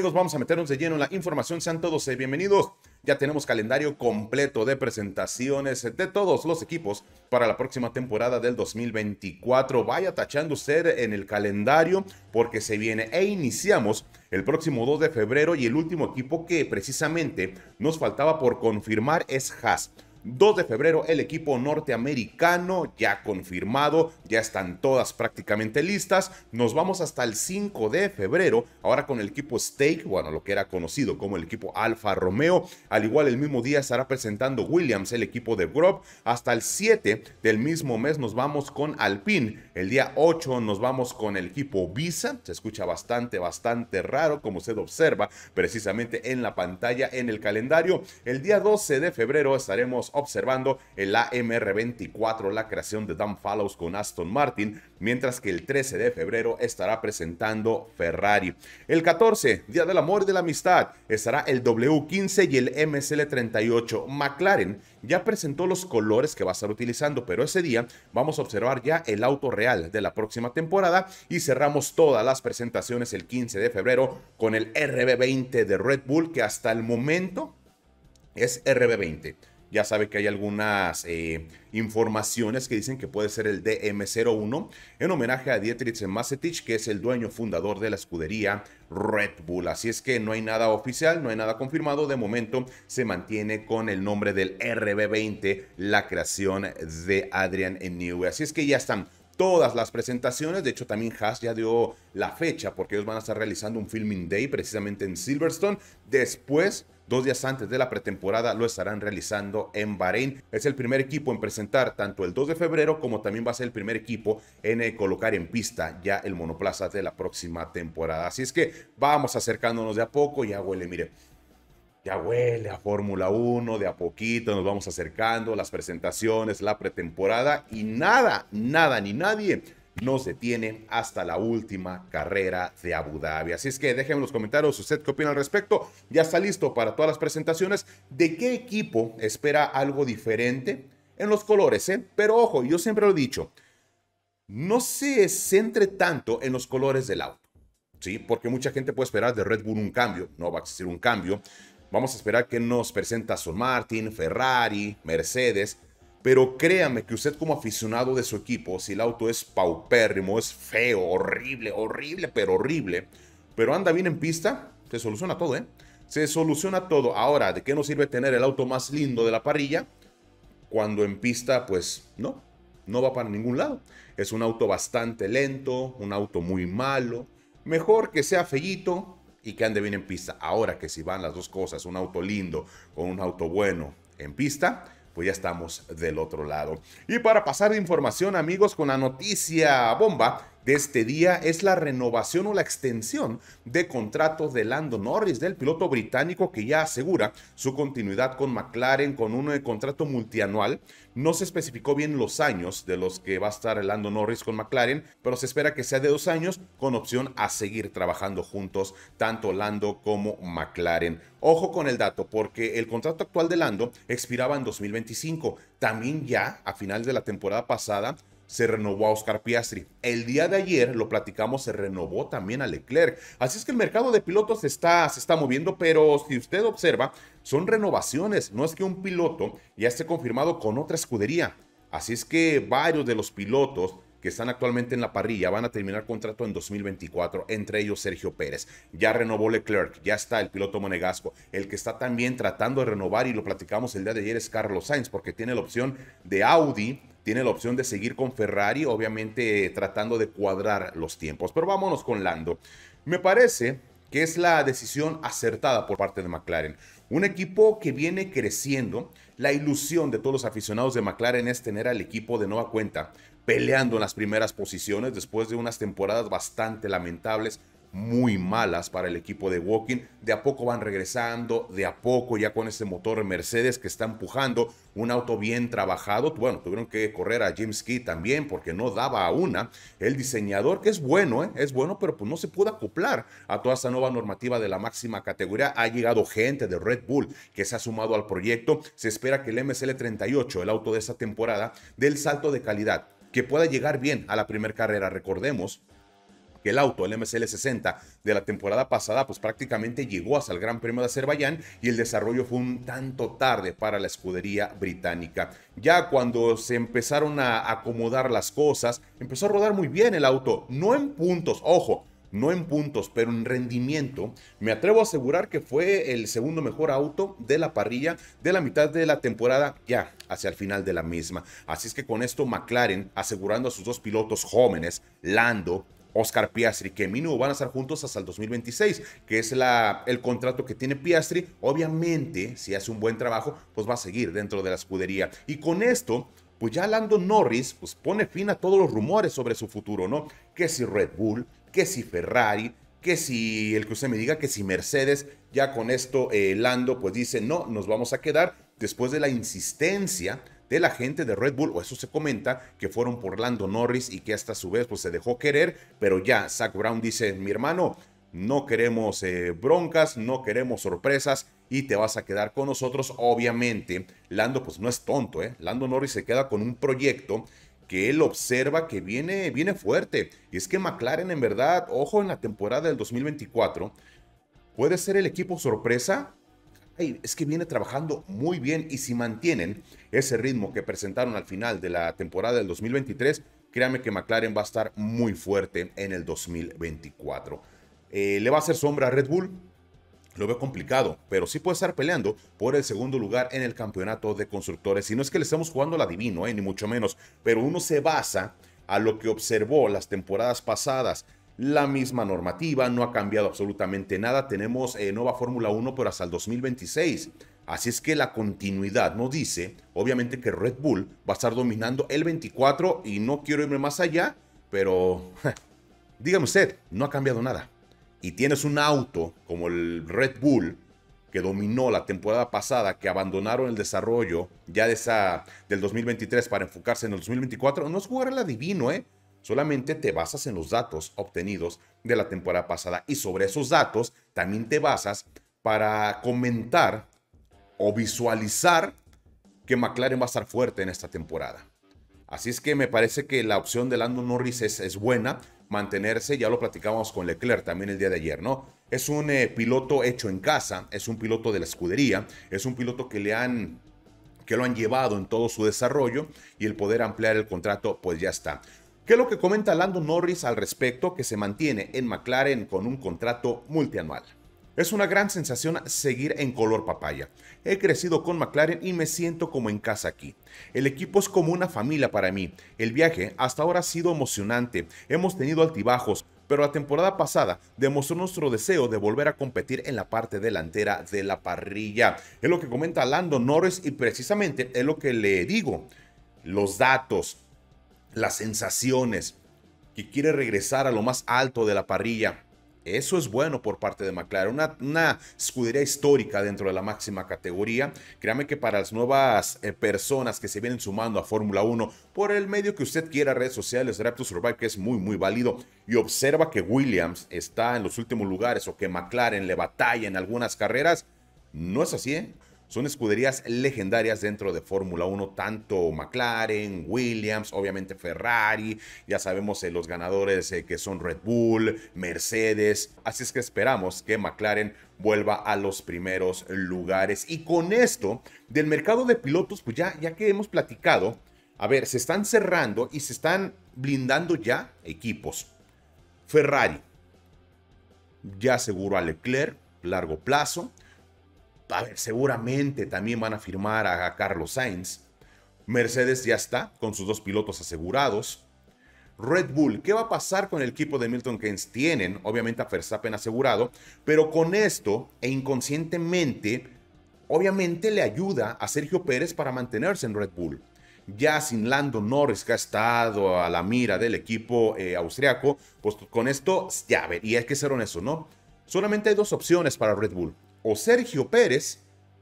amigos, vamos a meternos de lleno en la información. Sean todos eh, bienvenidos. Ya tenemos calendario completo de presentaciones de todos los equipos para la próxima temporada del 2024. Vaya tachando usted en el calendario porque se viene e iniciamos el próximo 2 de febrero y el último equipo que precisamente nos faltaba por confirmar es Haas. 2 de febrero el equipo norteamericano ya confirmado, ya están todas prácticamente listas. Nos vamos hasta el 5 de febrero, ahora con el equipo Stake, bueno, lo que era conocido como el equipo Alfa Romeo. Al igual el mismo día estará presentando Williams el equipo de Grob Hasta el 7 del mismo mes nos vamos con Alpine. El día 8 nos vamos con el equipo Visa. Se escucha bastante, bastante raro como se observa precisamente en la pantalla en el calendario. El día 12 de febrero estaremos observando el AMR24, la creación de Dan Fallows con Aston Martin, mientras que el 13 de febrero estará presentando Ferrari. El 14, Día del Amor y de la Amistad, estará el W15 y el MSL38. McLaren ya presentó los colores que va a estar utilizando, pero ese día vamos a observar ya el auto real de la próxima temporada y cerramos todas las presentaciones el 15 de febrero con el RB20 de Red Bull, que hasta el momento es RB20 ya sabe que hay algunas eh, informaciones que dicen que puede ser el DM01 en homenaje a Dietrich Masetich, que es el dueño fundador de la escudería Red Bull. Así es que no hay nada oficial, no hay nada confirmado. De momento se mantiene con el nombre del RB20, la creación de Adrian Newey. Así es que ya están todas las presentaciones. De hecho, también Haas ya dio la fecha porque ellos van a estar realizando un filming day precisamente en Silverstone. Después, dos días antes de la pretemporada, lo estarán realizando en Bahrein. Es el primer equipo en presentar tanto el 2 de febrero como también va a ser el primer equipo en eh, colocar en pista ya el monoplaza de la próxima temporada. Así es que vamos acercándonos de a poco y ya huele, mire ya huele a Fórmula 1, de a poquito nos vamos acercando, las presentaciones, la pretemporada y nada, nada ni nadie nos detiene hasta la última carrera de Abu Dhabi. Así es que déjenme en los comentarios usted qué opina al respecto. Ya está listo para todas las presentaciones. ¿De qué equipo espera algo diferente? En los colores, ¿eh? Pero ojo, yo siempre lo he dicho, no se centre tanto en los colores del auto. ¿sí? Porque mucha gente puede esperar de Red Bull un cambio, no va a existir un cambio. Vamos a esperar que nos presenta Son Martin, Ferrari, Mercedes. Pero créame que usted como aficionado de su equipo, si el auto es paupérrimo, es feo, horrible, horrible, pero horrible, pero anda bien en pista, se soluciona todo, ¿eh? Se soluciona todo. Ahora, ¿de qué nos sirve tener el auto más lindo de la parrilla cuando en pista, pues no, no va para ningún lado? Es un auto bastante lento, un auto muy malo. Mejor que sea fellito, y que ande bien en pista. Ahora que si van las dos cosas, un auto lindo con un auto bueno en pista, pues ya estamos del otro lado. Y para pasar de información, amigos, con la noticia bomba de este día es la renovación o la extensión de contratos de Lando Norris, del piloto británico que ya asegura su continuidad con McLaren con un eh, contrato multianual. No se especificó bien los años de los que va a estar Lando Norris con McLaren, pero se espera que sea de dos años con opción a seguir trabajando juntos, tanto Lando como McLaren. Ojo con el dato, porque el contrato actual de Lando expiraba en 2025. También ya a final de la temporada pasada se renovó a Oscar Piastri. El día de ayer, lo platicamos, se renovó también a Leclerc. Así es que el mercado de pilotos está, se está moviendo, pero si usted observa, son renovaciones. No es que un piloto ya esté confirmado con otra escudería. Así es que varios de los pilotos que están actualmente en la parrilla van a terminar contrato en 2024, entre ellos Sergio Pérez. Ya renovó Leclerc, ya está el piloto monegasco. El que está también tratando de renovar, y lo platicamos el día de ayer, es Carlos Sainz, porque tiene la opción de Audi tiene la opción de seguir con Ferrari, obviamente tratando de cuadrar los tiempos. Pero vámonos con Lando. Me parece que es la decisión acertada por parte de McLaren. Un equipo que viene creciendo. La ilusión de todos los aficionados de McLaren es tener al equipo de nueva cuenta peleando en las primeras posiciones después de unas temporadas bastante lamentables muy malas para el equipo de Walking. De a poco van regresando, de a poco ya con ese motor Mercedes que está empujando, un auto bien trabajado. Bueno, tuvieron que correr a James key también porque no daba a una. El diseñador, que es bueno, ¿eh? es bueno, pero pues no se pudo acoplar a toda esa nueva normativa de la máxima categoría. Ha llegado gente de Red Bull que se ha sumado al proyecto. Se espera que el msl 38 el auto de esta temporada, dé salto de calidad, que pueda llegar bien a la primera carrera. Recordemos que el auto, el MCL60 de la temporada pasada, pues prácticamente llegó hasta el Gran Premio de Azerbaiyán y el desarrollo fue un tanto tarde para la escudería británica. Ya cuando se empezaron a acomodar las cosas, empezó a rodar muy bien el auto, no en puntos, ojo, no en puntos, pero en rendimiento, me atrevo a asegurar que fue el segundo mejor auto de la parrilla de la mitad de la temporada ya hacia el final de la misma. Así es que con esto McLaren asegurando a sus dos pilotos jóvenes, Lando Oscar Piastri, que mínimo van a estar juntos hasta el 2026, que es el contrato que tiene Piastri. Obviamente, si hace un buen trabajo, pues va a seguir dentro de la escudería. Y con esto, pues ya Lando Norris pues pone fin a todos los rumores sobre su futuro, ¿no? Que si Red Bull, que si Ferrari, que si el que usted me diga, que si Mercedes, ya con esto eh, Lando pues dice, no, nos vamos a quedar después de la insistencia de la gente de Red Bull, o eso se comenta, que fueron por Lando Norris y que hasta su vez pues, se dejó querer, pero ya Zach Brown dice, mi hermano, no queremos eh, broncas, no queremos sorpresas y te vas a quedar con nosotros. Obviamente, Lando pues no es tonto, ¿eh? Lando Norris se queda con un proyecto que él observa que viene, viene fuerte. Y es que McLaren en verdad, ojo en la temporada del 2024, puede ser el equipo sorpresa es que viene trabajando muy bien y si mantienen ese ritmo que presentaron al final de la temporada del 2023, créame que McLaren va a estar muy fuerte en el 2024. Eh, ¿Le va a hacer sombra a Red Bull? Lo veo complicado, pero sí puede estar peleando por el segundo lugar en el campeonato de constructores. Y no es que le estemos jugando al adivino, eh, ni mucho menos, pero uno se basa a lo que observó las temporadas pasadas la misma normativa, no ha cambiado absolutamente nada. Tenemos eh, nueva Fórmula 1, pero hasta el 2026. Así es que la continuidad nos dice, obviamente, que Red Bull va a estar dominando el 24 y no quiero irme más allá, pero dígame usted, no ha cambiado nada. Y tienes un auto como el Red Bull que dominó la temporada pasada, que abandonaron el desarrollo ya de esa, del 2023 para enfocarse en el 2024, no es jugar al adivino, ¿eh? Solamente te basas en los datos obtenidos de la temporada pasada y sobre esos datos también te basas para comentar o visualizar que McLaren va a estar fuerte en esta temporada. Así es que me parece que la opción de Lando Norris es, buena, mantenerse, ya lo platicábamos con Leclerc también el día de ayer, ¿no? Es un eh, piloto hecho en casa, es un piloto de la escudería, es un piloto que le han que lo han llevado en todo su desarrollo y el poder ampliar el contrato pues ya está. ¿Qué es lo que comenta Lando Norris al respecto que se mantiene en McLaren con un contrato multianual? Es una gran sensación seguir en color papaya. He crecido con McLaren y me siento como en casa aquí. El equipo es como una familia para mí. El viaje hasta ahora ha sido emocionante. Hemos tenido altibajos, pero la temporada pasada demostró nuestro deseo de volver a competir en la parte delantera de la parrilla. Es lo que comenta Lando Norris y precisamente es lo que le digo. Los datos, las sensaciones, que quiere regresar a lo más alto de la parrilla. Eso es bueno por parte de McLaren, una, escudería histórica dentro de la máxima categoría. Créame que para las nuevas eh, personas que se vienen sumando a Fórmula 1 por el medio que usted quiera, redes sociales, Raptors Survive, que es muy, muy válido, y observa que Williams está en los últimos lugares o que McLaren le batalla en algunas carreras, no es así, ¿eh? Son escuderías legendarias dentro de Fórmula 1, tanto McLaren, Williams, obviamente Ferrari, ya sabemos eh, los ganadores eh, que son Red Bull, Mercedes, así es que esperamos que McLaren vuelva a los primeros lugares. Y con esto, del mercado de pilotos, pues ya, ya que hemos platicado, a ver, se están cerrando y se están blindando ya equipos. Ferrari ya seguro a Leclerc, largo plazo. A ver, seguramente también van a firmar a Carlos Sainz. Mercedes ya está con sus dos pilotos asegurados. Red Bull, ¿qué va a pasar con el equipo de Milton Keynes? Tienen, obviamente, a Verstappen asegurado, pero con esto e inconscientemente, obviamente le ayuda a Sergio Pérez para mantenerse en Red Bull. Ya sin Lando Norris, que ha estado a la mira del equipo eh, austriaco, pues con esto, ya ver, y hay que ser honesto, ¿no? Solamente hay dos opciones para Red Bull o Sergio Pérez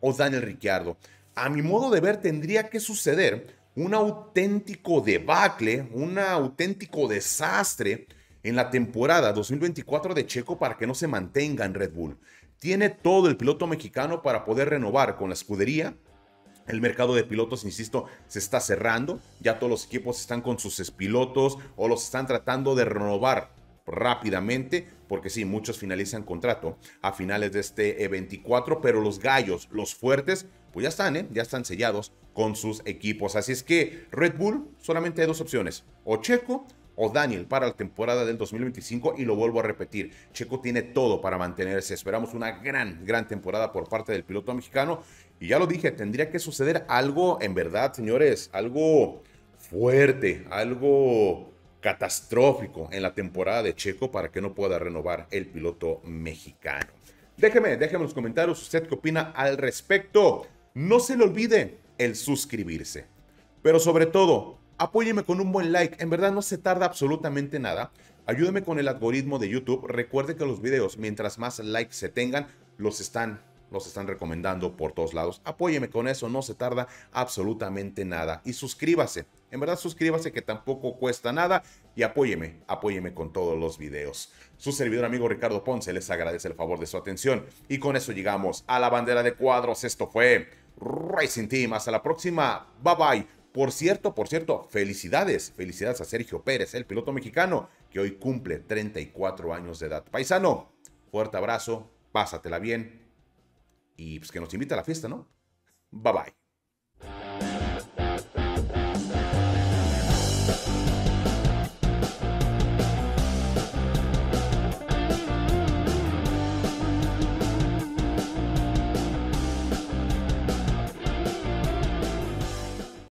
o Daniel Ricciardo. A mi modo de ver, tendría que suceder un auténtico debacle, un auténtico desastre en la temporada 2024 de Checo para que no se mantenga en Red Bull. Tiene todo el piloto mexicano para poder renovar con la escudería. El mercado de pilotos, insisto, se está cerrando. Ya todos los equipos están con sus pilotos o los están tratando de renovar rápidamente porque sí, muchos finalizan contrato a finales de este 24, eh, pero los gallos, los fuertes, pues ya están, ¿eh? ya están sellados con sus equipos. Así es que Red Bull solamente hay dos opciones, o Checo o Daniel para la temporada del 2025 y lo vuelvo a repetir, Checo tiene todo para mantenerse. Esperamos una gran, gran temporada por parte del piloto mexicano y ya lo dije, tendría que suceder algo en verdad, señores, algo fuerte, algo catastrófico en la temporada de Checo para que no pueda renovar el piloto mexicano. Déjeme, déjeme en los comentarios usted qué opina al respecto. No se le olvide el suscribirse. Pero sobre todo, apóyeme con un buen like. En verdad no se tarda absolutamente nada. Ayúdeme con el algoritmo de YouTube. Recuerde que los videos, mientras más likes se tengan, los están los están recomendando por todos lados. Apóyeme con eso, no se tarda absolutamente nada. Y suscríbase, en verdad suscríbase que tampoco cuesta nada y apóyeme, apóyeme con todos los videos. Su servidor amigo Ricardo Ponce les agradece el favor de su atención. Y con eso llegamos a la bandera de cuadros. Esto fue Racing Team. Hasta la próxima. Bye bye. Por cierto, por cierto, felicidades, felicidades a Sergio Pérez, el piloto mexicano, que hoy cumple 34 años de edad. Paisano, fuerte abrazo, pásatela bien, y pues que nos invita a la fiesta, ¿no? Bye bye.